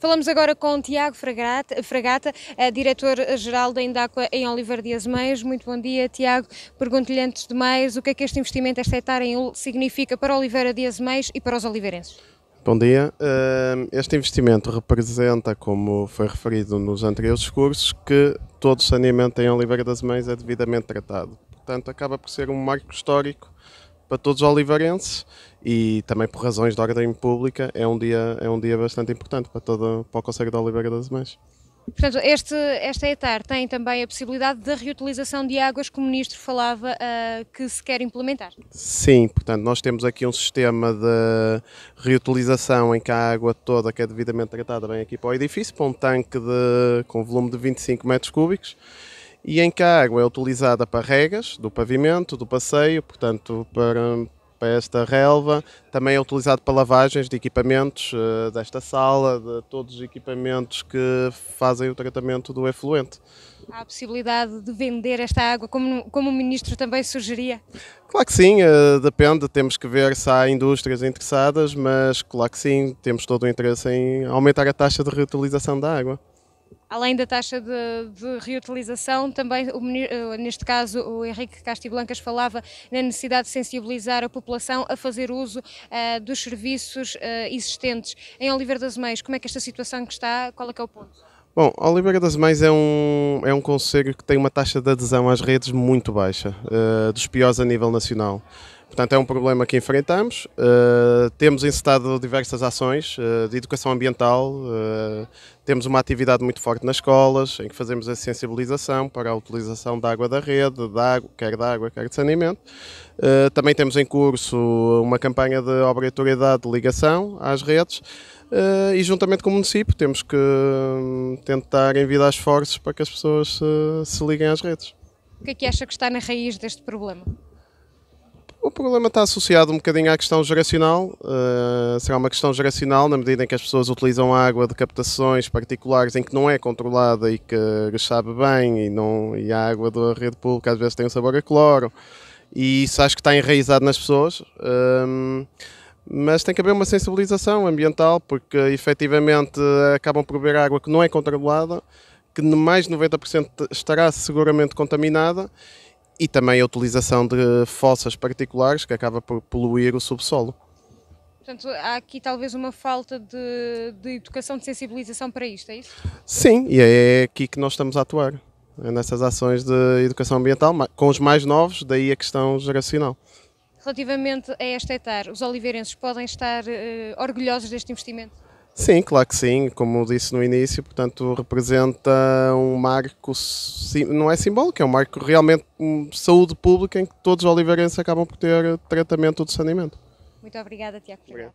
Falamos agora com Tiago Fragata, eh, diretor-geral da Indáqua em Oliver Dias Meios. Muito bom dia, Tiago. Pergunto-lhe antes de mais o que é que este investimento, esta hectare em Ul, significa para Oliveira Dias Meios e para os oliveirenses? Bom dia. Ehm, este investimento representa, como foi referido nos anteriores discursos, que todo saneamento em Oliveira das Mães é devidamente tratado. Portanto, acaba por ser um marco histórico para todos os olivarenses e também por razões de ordem pública é um dia, é um dia bastante importante para, todo, para o Conselho de Oliveira das Mães. Portanto, este, esta ETAR tem também a possibilidade da reutilização de águas que o Ministro falava uh, que se quer implementar. Sim, portanto, nós temos aqui um sistema de reutilização em que a água toda que é devidamente tratada vem aqui para o edifício, para um tanque de, com volume de 25 metros cúbicos e em que a água é utilizada para regas do pavimento, do passeio, portanto, para, para esta relva. Também é utilizado para lavagens de equipamentos eh, desta sala, de todos os equipamentos que fazem o tratamento do efluente. Há a possibilidade de vender esta água, como, como o Ministro também sugeria? Claro que sim, eh, depende, temos que ver se há indústrias interessadas, mas claro que sim, temos todo o interesse em aumentar a taxa de reutilização da água. Além da taxa de, de reutilização, também, o, eh, neste caso, o Henrique Casti Blancas falava na necessidade de sensibilizar a população a fazer uso uh, dos serviços uh, existentes. Em Oliveira das Meias, como é que esta situação que está, qual é que é o ponto? Bom, Oliveira das Mães é um, é um conselho que tem uma taxa de adesão às redes muito baixa, uh, dos piores a nível nacional. Portanto, é um problema que enfrentamos. Uh, temos incitado diversas ações uh, de educação ambiental, uh, temos uma atividade muito forte nas escolas, em que fazemos a sensibilização para a utilização da água da rede, da água, quer da água, quer de saneamento. também temos em curso uma campanha de obrigatoriedade de ligação às redes. Uh, e juntamente com o município temos que hum, tentar envidar esforços para que as pessoas se, se liguem às redes. O que é que acha que está na raiz deste problema? O problema está associado um bocadinho à questão geracional. Uh, será uma questão geracional na medida em que as pessoas utilizam água de captações particulares em que não é controlada e que sabe bem, e, não, e a água da rede pública às vezes tem um sabor a cloro. E isso acho que está enraizado nas pessoas. Ehm, mas tem que haver uma sensibilização ambiental, porque efetivamente acabam por beber água que não é controlada, que mais de 90% estará seguramente contaminada e também a utilização de fossas particulares que acaba por poluir o subsolo. Portanto, há aqui talvez uma falta de, de educação, de sensibilização para isto, é isso? Sim, e é aqui que nós estamos a atuar, é nessas ações de educação ambiental, com os mais novos, daí a questão geracional. Relativamente a esta etar, os oliveirenses podem estar uh, orgulhosos deste investimento? Sim, claro que sim. Como disse no início, portanto, representa um marco, não é simbólico, é um marco realmente de saúde pública em que todos os oliveirenses acabam por ter tratamento de saneamento. Muito obrigada, Tiago. Obrigado.